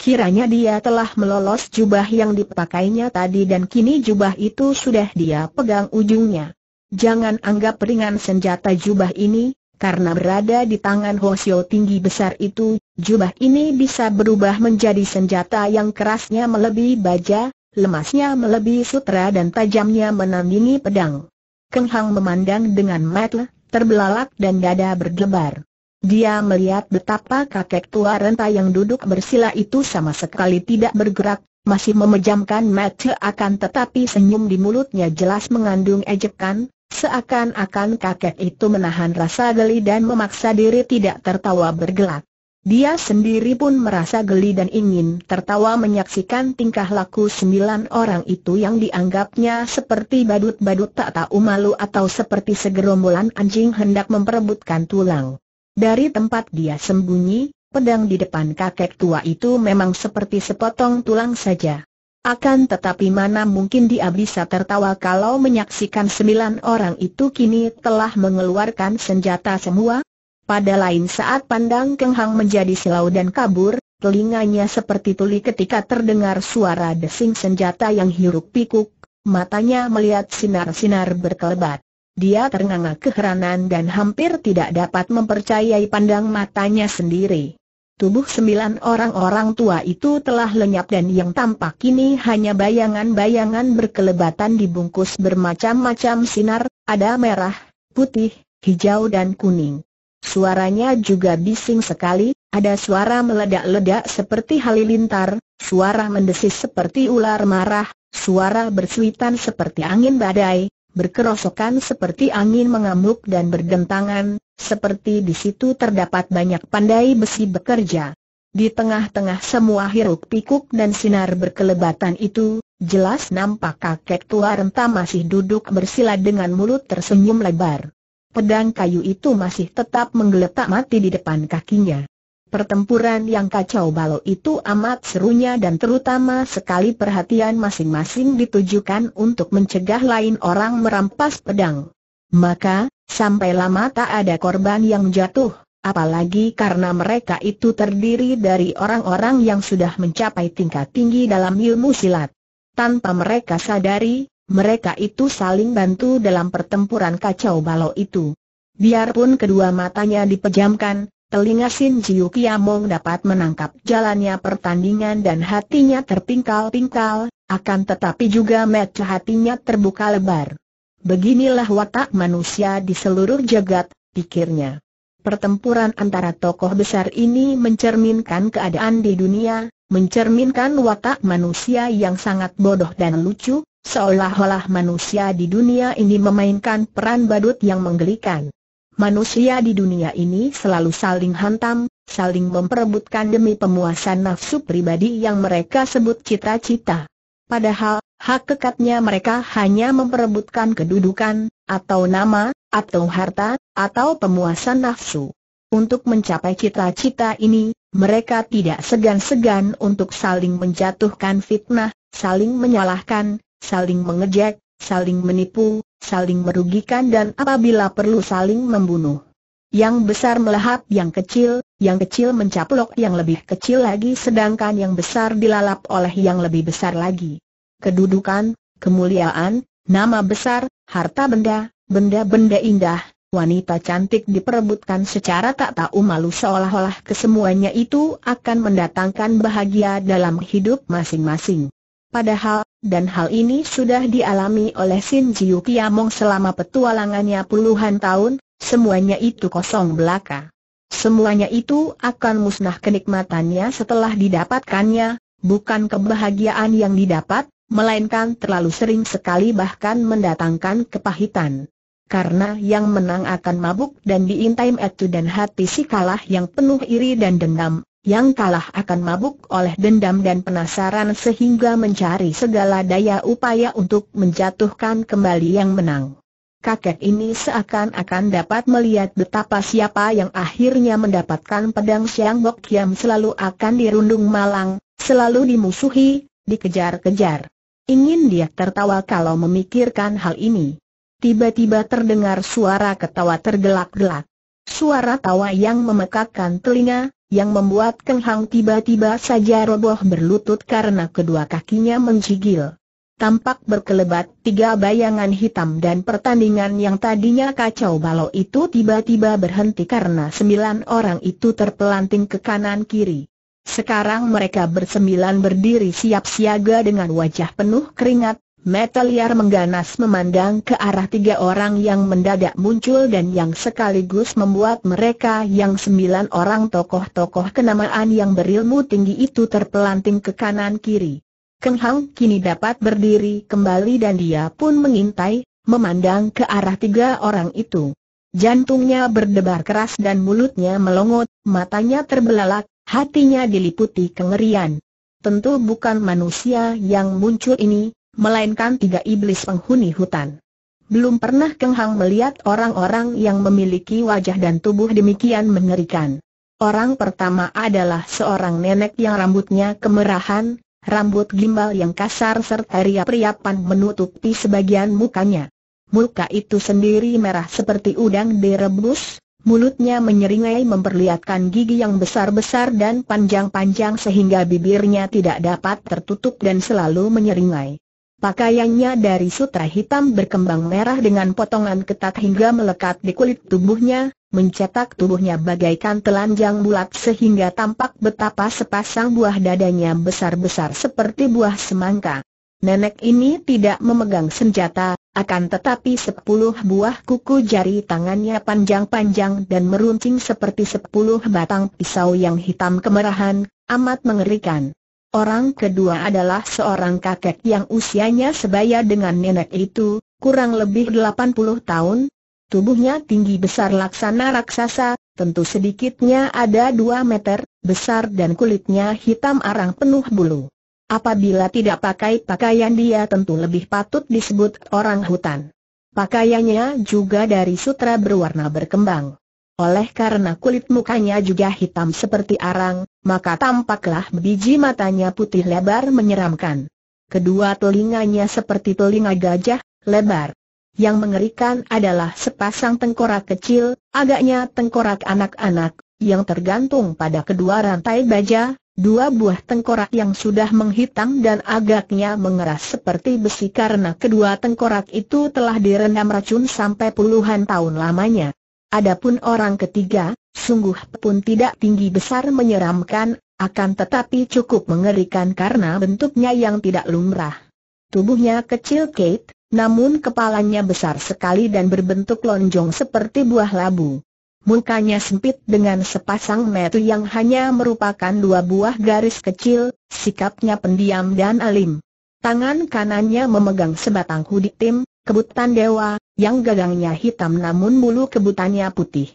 Kiranya dia telah melolos jubah yang dipakainya tadi dan kini jubah itu sudah dia pegang ujungnya. Jangan anggap ringan senjata jubah ini, karena berada di tangan Hoshio tinggi besar itu, jubah ini bisa berubah menjadi senjata yang kerasnya melebihi baja, lemasnya melebihi sutra dan tajamnya menandingi pedang. Keng Hang memandang dengan matle, terbelalak dan dada berdebar. Dia melihat betapa kakek tua renta yang duduk bersila itu sama sekali tidak bergerak, masih memejamkan mata akan tetapi senyum di mulutnya jelas mengandung ejekan, Seakan-akan kakek itu menahan rasa geli dan memaksa diri tidak tertawa bergelak. Dia sendiri pun merasa geli dan ingin tertawa menyaksikan tingkah laku sembilan orang itu yang dianggapnya seperti badut-badut tak tahu malu atau seperti segerombolan anjing hendak memperebutkan tulang. Dari tempat dia sembunyi, pedang di depan kakek tua itu memang seperti sepotong tulang saja. Akan tetapi mana mungkin dia bisa tertawa kalau menyaksikan sembilan orang itu kini telah mengeluarkan senjata semua? Pada lain saat pandang Keng Hang menjadi silau dan kabur, telinganya seperti tuli ketika terdengar suara desing senjata yang hiruk pikuk, matanya melihat sinar-sinar berkelebat. Dia ternganga keheranan dan hampir tidak dapat mempercayai pandang matanya sendiri. Tubuh sembilan orang-orang tua itu telah lenyap dan yang tampak kini hanya bayangan-bayangan berkelebatan dibungkus bermacam-macam sinar, ada merah, putih, hijau dan kuning. Suaranya juga bising sekali, ada suara meledak-ledak seperti halilintar, suara mendesis seperti ular marah, suara bersuitan seperti angin badai, berkerosokan seperti angin mengamuk dan berdentangan, seperti di situ terdapat banyak pandai besi bekerja. Di tengah-tengah semua hiruk pikuk dan sinar berkelebatan itu, jelas nampak kakek tua renta masih duduk bersila dengan mulut tersenyum lebar. Pedang kayu itu masih tetap menggeletak mati di depan kakinya. Pertempuran yang kacau balau itu amat serunya dan terutama sekali perhatian masing-masing ditujukan untuk mencegah lain orang merampas pedang. Maka, Sampai lama tak ada korban yang jatuh, apalagi karena mereka itu terdiri dari orang-orang yang sudah mencapai tingkat tinggi dalam ilmu silat. Tanpa mereka sadari, mereka itu saling bantu dalam pertempuran kacau balau itu. Biarpun kedua matanya dipejamkan, telinga Sin Jiu Kiamong dapat menangkap jalannya pertandingan dan hatinya terpingkal-pingkal, akan tetapi juga mata hatinya terbuka lebar. Beginilah watak manusia di seluruh jagat, pikirnya. Pertempuran antara tokoh besar ini mencerminkan keadaan di dunia, mencerminkan watak manusia yang sangat bodoh dan lucu, seolah-olah manusia di dunia ini memainkan peran badut yang menggelikan. Manusia di dunia ini selalu saling hantam, saling memperebutkan demi pemuasan nafsu pribadi yang mereka sebut cita-cita. Padahal, Hak kekatnya mereka hanya memperebutkan kedudukan, atau nama, atau harta, atau pemuasan nafsu. Untuk mencapai cita-cita ini, mereka tidak segan-segan untuk saling menjatuhkan fitnah, saling menyalahkan, saling mengejek, saling menipu, saling merugikan dan apabila perlu saling membunuh. Yang besar melahap yang kecil, yang kecil mencaplok yang lebih kecil lagi sedangkan yang besar dilalap oleh yang lebih besar lagi kedudukan, kemuliaan, nama besar, harta benda, benda-benda indah, wanita cantik diperebutkan secara tak tahu malu seolah-olah kesemuanya itu akan mendatangkan bahagia dalam hidup masing-masing. Padahal, dan hal ini sudah dialami oleh Sin Jiu Kiamong selama petualangannya puluhan tahun, semuanya itu kosong belaka. Semuanya itu akan musnah kenikmatannya setelah didapatkannya, bukan kebahagiaan yang didapat, melainkan terlalu sering sekali bahkan mendatangkan kepahitan. Karena yang menang akan mabuk dan diintai metu dan hati si kalah yang penuh iri dan dendam, yang kalah akan mabuk oleh dendam dan penasaran sehingga mencari segala daya upaya untuk menjatuhkan kembali yang menang. Kakek ini seakan-akan dapat melihat betapa siapa yang akhirnya mendapatkan pedang Siang Bok yang selalu akan dirundung malang, selalu dimusuhi, dikejar-kejar. Ingin dia tertawa kalau memikirkan hal ini. Tiba-tiba terdengar suara ketawa tergelak-gelak. Suara tawa yang memekakkan telinga, yang membuat Keng Hang tiba-tiba saja roboh berlutut karena kedua kakinya menjigil. Tampak berkelebat tiga bayangan hitam dan pertandingan yang tadinya kacau balau itu tiba-tiba berhenti karena sembilan orang itu terpelanting ke kanan kiri. Sekarang mereka bersembilan berdiri siap siaga dengan wajah penuh keringat, metal liar mengganas memandang ke arah tiga orang yang mendadak muncul dan yang sekaligus membuat mereka yang sembilan orang tokoh-tokoh kenamaan yang berilmu tinggi itu terpelanting ke kanan kiri. Keng Hang kini dapat berdiri kembali dan dia pun mengintai, memandang ke arah tiga orang itu. Jantungnya berdebar keras dan mulutnya melongot, matanya terbelalak, Hatinya diliputi kengerian. Tentu bukan manusia yang muncul ini, melainkan tiga iblis penghuni hutan. Belum pernah Keng Hang melihat orang-orang yang memiliki wajah dan tubuh demikian mengerikan. Orang pertama adalah seorang nenek yang rambutnya kemerahan, rambut gimbal yang kasar serta riap-riapan menutupi sebagian mukanya. Muka itu sendiri merah seperti udang direbus, Mulutnya menyeringai memperlihatkan gigi yang besar-besar dan panjang-panjang sehingga bibirnya tidak dapat tertutup dan selalu menyeringai. Pakaiannya dari sutra hitam berkembang merah dengan potongan ketat hingga melekat di kulit tubuhnya, mencetak tubuhnya bagaikan telanjang bulat sehingga tampak betapa sepasang buah dadanya besar-besar seperti buah semangka. Nenek ini tidak memegang senjata, akan tetapi sepuluh buah kuku jari tangannya panjang-panjang dan meruncing seperti sepuluh batang pisau yang hitam kemerahan, amat mengerikan. Orang kedua adalah seorang kakek yang usianya sebaya dengan nenek itu, kurang lebih delapan puluh tahun. Tubuhnya tinggi besar laksana raksasa, tentu sedikitnya ada dua meter, besar dan kulitnya hitam arang penuh bulu. Apabila tidak pakai pakaian dia tentu lebih patut disebut orang hutan. Pakaiannya juga dari sutra berwarna berkembang. Oleh karena kulit mukanya juga hitam seperti arang, maka tampaklah biji matanya putih lebar menyeramkan. Kedua telinganya seperti telinga gajah, lebar. Yang mengerikan adalah sepasang tengkorak kecil, agaknya tengkorak anak-anak, yang tergantung pada kedua rantai baja, Dua buah tengkorak yang sudah menghitam dan agaknya mengeras seperti besi karena kedua tengkorak itu telah direndam racun sampai puluhan tahun lamanya. Adapun orang ketiga, sungguh pun tidak tinggi besar menyeramkan, akan tetapi cukup mengerikan karena bentuknya yang tidak lumrah. Tubuhnya kecil Kate, namun kepalanya besar sekali dan berbentuk lonjong seperti buah labu. Mukanya sempit dengan sepasang mata yang hanya merupakan dua buah garis kecil, sikapnya pendiam dan alim. Tangan kanannya memegang sebatang tim, kebutan dewa, yang gagangnya hitam namun bulu kebutannya putih.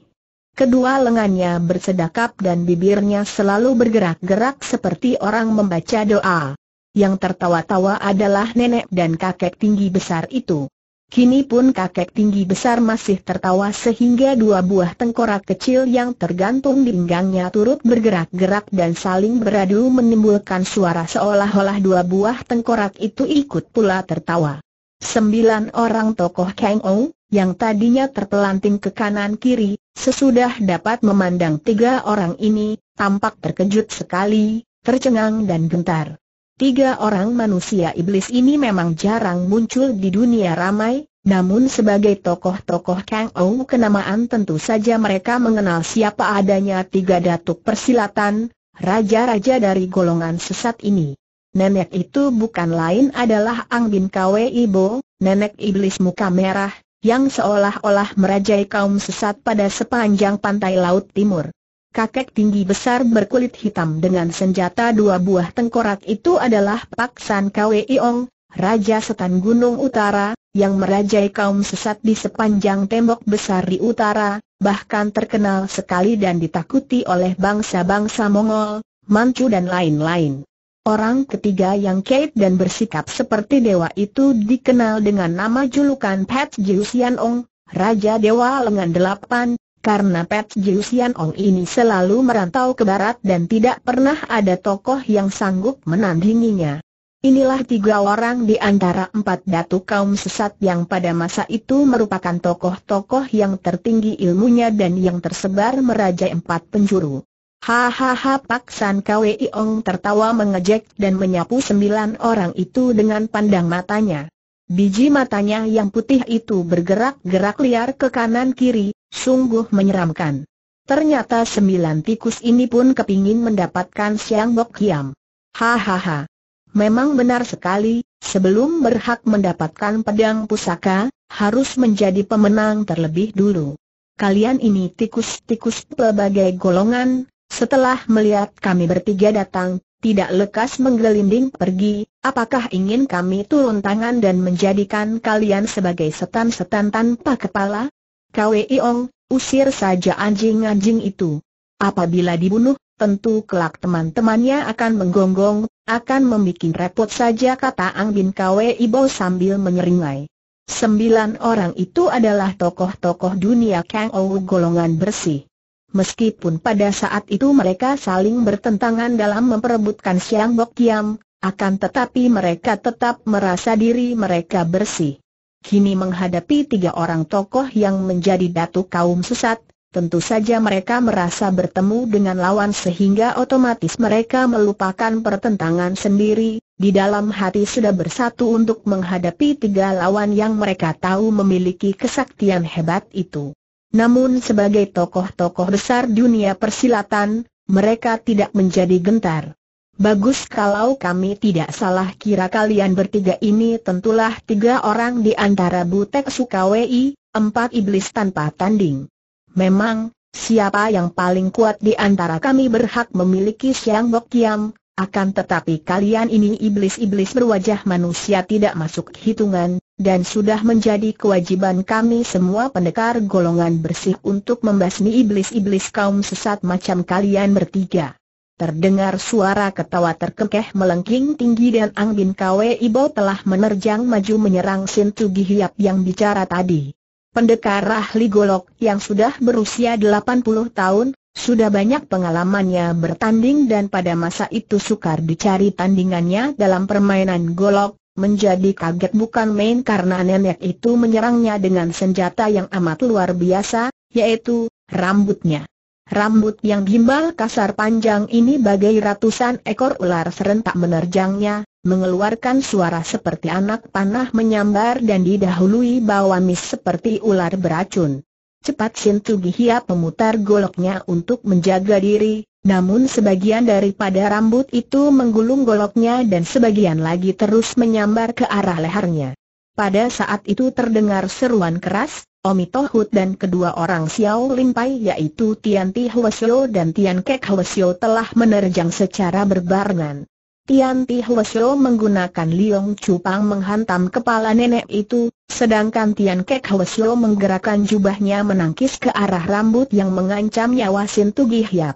Kedua lengannya bersedakap dan bibirnya selalu bergerak-gerak seperti orang membaca doa. Yang tertawa-tawa adalah nenek dan kakek tinggi besar itu. Kini pun kakek tinggi besar masih tertawa sehingga dua buah tengkorak kecil yang tergantung di pinggangnya turut bergerak-gerak dan saling beradu menimbulkan suara seolah-olah dua buah tengkorak itu ikut pula tertawa. Sembilan orang tokoh Kang Ou, yang tadinya terpelanting ke kanan kiri, sesudah dapat memandang tiga orang ini, tampak terkejut sekali, tercengang dan gentar. Tiga orang manusia iblis ini memang jarang muncul di dunia ramai, namun sebagai tokoh-tokoh Kang Ong kenamaan tentu saja mereka mengenal siapa adanya tiga datuk persilatan, raja-raja dari golongan sesat ini. Nenek itu bukan lain adalah Ang Bin Kwe Ibo, nenek iblis muka merah, yang seolah-olah merajai kaum sesat pada sepanjang pantai laut timur. Kakek tinggi besar berkulit hitam dengan senjata dua buah tengkorak itu adalah Pak San Kwe Iong, Raja Setan Gunung Utara, yang merajai kaum sesat di sepanjang tembok besar di utara, bahkan terkenal sekali dan ditakuti oleh bangsa-bangsa Mongol, Manchu dan lain-lain. Orang ketiga yang kait dan bersikap seperti dewa itu dikenal dengan nama julukan Pat Jiu Xian Ong, Raja Dewa Lengan Delapan, karena Pet Jiusian Ong ini selalu merantau ke barat dan tidak pernah ada tokoh yang sanggup menandinginya. Inilah tiga orang di antara empat datu kaum sesat yang pada masa itu merupakan tokoh-tokoh yang tertinggi ilmunya dan yang tersebar merajai empat penjuru. Hahaha Pak San Kwei Ong tertawa mengejek dan menyapu sembilan orang itu dengan pandang matanya. Biji matanya yang putih itu bergerak-gerak liar ke kanan kiri, sungguh menyeramkan. Ternyata sembilan tikus ini pun kepingin mendapatkan Siang Bok Kiam. Hahaha. Memang benar sekali, sebelum berhak mendapatkan pedang pusaka, harus menjadi pemenang terlebih dulu. Kalian ini tikus-tikus pelbagai golongan, setelah melihat kami bertiga datang, tidak lekas menggelinding pergi, apakah ingin kami turun tangan dan menjadikan kalian sebagai setan-setan tanpa kepala? Kwei Ong, usir saja anjing-anjing itu. Apabila dibunuh, tentu kelak teman-temannya akan menggonggong, akan membuat repot saja kata Ang Bin Kwei Ibo sambil menyeringai. Sembilan orang itu adalah tokoh-tokoh dunia Kang Ou golongan bersih. Meskipun pada saat itu mereka saling bertentangan dalam memperebutkan Siang Bok Kiam, akan tetapi mereka tetap merasa diri mereka bersih kini menghadapi tiga orang tokoh yang menjadi datu kaum sesat, tentu saja mereka merasa bertemu dengan lawan sehingga otomatis mereka melupakan pertentangan sendiri, di dalam hati sudah bersatu untuk menghadapi tiga lawan yang mereka tahu memiliki kesaktian hebat itu. Namun sebagai tokoh-tokoh besar dunia persilatan, mereka tidak menjadi gentar. Bagus kalau kami tidak salah kira kalian bertiga ini tentulah tiga orang di antara Butek Sukawi, empat iblis tanpa tanding. Memang, siapa yang paling kuat di antara kami berhak memiliki Siang Bok Kiam, akan tetapi kalian ini iblis-iblis berwajah manusia tidak masuk hitungan, dan sudah menjadi kewajiban kami semua pendekar golongan bersih untuk membasmi iblis-iblis kaum sesat macam kalian bertiga. Terdengar suara ketawa terkekeh melengking tinggi dan Ang Bin Kwe Ibo telah menerjang maju menyerang Sin Hiap yang bicara tadi. Pendekar ahli golok yang sudah berusia 80 tahun, sudah banyak pengalamannya bertanding dan pada masa itu sukar dicari tandingannya dalam permainan golok, menjadi kaget bukan main karena nenek itu menyerangnya dengan senjata yang amat luar biasa, yaitu rambutnya. Rambut yang gimbal kasar panjang ini bagai ratusan ekor ular serentak menerjangnya, mengeluarkan suara seperti anak panah menyambar dan didahului amis seperti ular beracun. Cepat Sintu Gihia memutar goloknya untuk menjaga diri, namun sebagian daripada rambut itu menggulung goloknya dan sebagian lagi terus menyambar ke arah lehernya. Pada saat itu terdengar seruan keras, Omi Tohut dan kedua orang Xiao Limpai yaitu Tian Ti Huesyo dan Tian Kek Huesyo telah menerjang secara berbarengan. Tian Ti Huesyo menggunakan liong cupang menghantam kepala nenek itu, sedangkan Tian Kek Huesyo menggerakkan jubahnya menangkis ke arah rambut yang mengancam nyawa Sintu Tugi Hiap.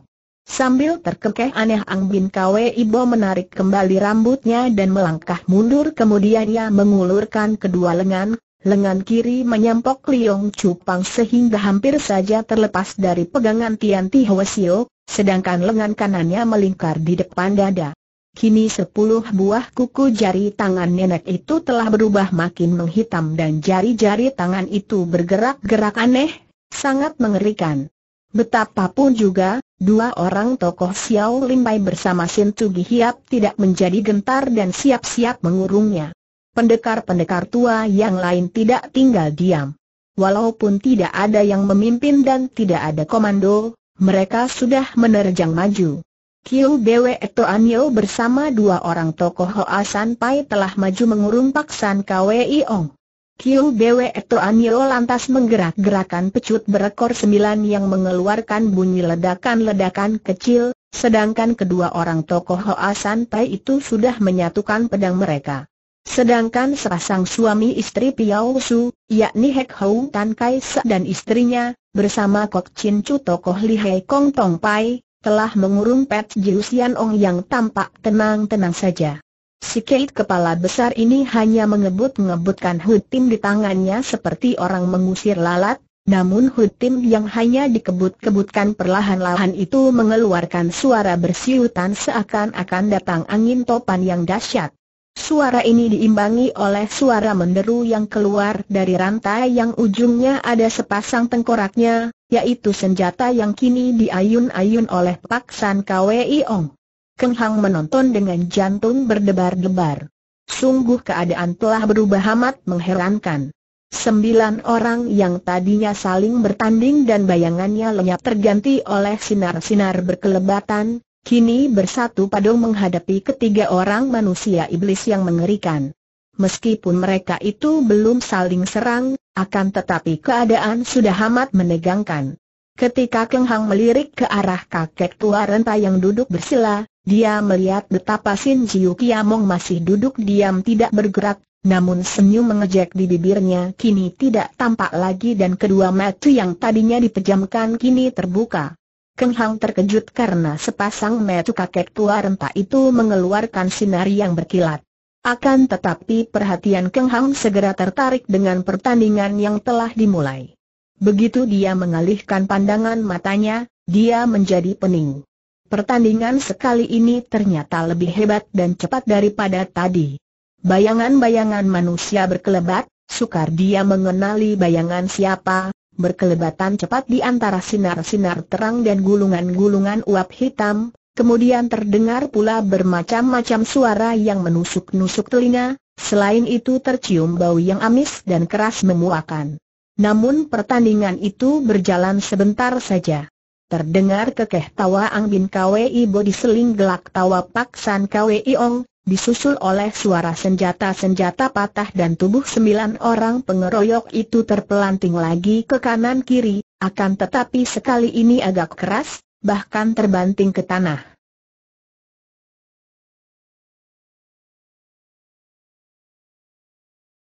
Sambil terkekeh aneh Ang Bin Kwe Ibo menarik kembali rambutnya dan melangkah mundur kemudian ia mengulurkan kedua lengan, lengan kiri menyampok Liong Cupang sehingga hampir saja terlepas dari pegangan Tian Ti Hwasio, sedangkan lengan kanannya melingkar di depan dada. Kini sepuluh buah kuku jari tangan nenek itu telah berubah makin menghitam dan jari-jari tangan itu bergerak-gerak aneh, sangat mengerikan. Betapapun juga, Dua orang tokoh Xiao Limbai bersama Sin Tugi Hiap tidak menjadi gentar dan siap-siap mengurungnya. Pendekar-pendekar tua yang lain tidak tinggal diam. Walaupun tidak ada yang memimpin dan tidak ada komando, mereka sudah menerjang maju. Kiu Bwe Eto Anyo bersama dua orang tokoh Hoa San Pai telah maju mengurung Paksan Kwei Ong. Kiu Bwe Anio lantas menggerak-gerakan pecut berekor sembilan yang mengeluarkan bunyi ledakan-ledakan kecil, sedangkan kedua orang tokoh Hoa Pai itu sudah menyatukan pedang mereka. Sedangkan sepasang suami istri Piao Su, yakni Hek Hou Tan Kai Sa dan istrinya, bersama Kok Chin Chu tokoh Li Hei Kong Tong Pai, telah mengurung Pet Jiusian Ong yang tampak tenang-tenang saja. Si Kate kepala besar ini hanya mengebut-ngebutkan Tim di tangannya seperti orang mengusir lalat, namun Tim yang hanya dikebut-kebutkan perlahan-lahan itu mengeluarkan suara bersiutan seakan-akan datang angin topan yang dahsyat. Suara ini diimbangi oleh suara menderu yang keluar dari rantai yang ujungnya ada sepasang tengkoraknya, yaitu senjata yang kini diayun-ayun oleh Pak San Kwei Ong. Keng Hang menonton dengan jantung berdebar-debar. Sungguh keadaan telah berubah amat mengherankan. Sembilan orang yang tadinya saling bertanding dan bayangannya lenyap terganti oleh sinar-sinar berkelebatan, kini bersatu padu menghadapi ketiga orang manusia iblis yang mengerikan. Meskipun mereka itu belum saling serang, akan tetapi keadaan sudah amat menegangkan. Ketika Keng Hang melirik ke arah kakek tua renta yang duduk bersila, dia melihat betapa Sin Jiu Kiamong masih duduk diam tidak bergerak, namun senyum mengejek di bibirnya kini tidak tampak lagi dan kedua mata yang tadinya dipejamkan kini terbuka. Keng Hang terkejut karena sepasang mata kakek tua renta itu mengeluarkan sinar yang berkilat. Akan tetapi perhatian Keng Hang segera tertarik dengan pertandingan yang telah dimulai. Begitu dia mengalihkan pandangan matanya, dia menjadi pening. Pertandingan sekali ini ternyata lebih hebat dan cepat daripada tadi. Bayangan-bayangan manusia berkelebat, sukar dia mengenali bayangan siapa, berkelebatan cepat di antara sinar-sinar terang dan gulungan-gulungan uap hitam, kemudian terdengar pula bermacam-macam suara yang menusuk-nusuk telinga, selain itu tercium bau yang amis dan keras memuakan. Namun pertandingan itu berjalan sebentar saja. Terdengar kekeh tawa Ang Bin Kwei Bo diseling gelak tawa Pak San Kwei Ong, disusul oleh suara senjata-senjata patah dan tubuh sembilan orang pengeroyok itu terpelanting lagi ke kanan kiri, akan tetapi sekali ini agak keras, bahkan terbanting ke tanah.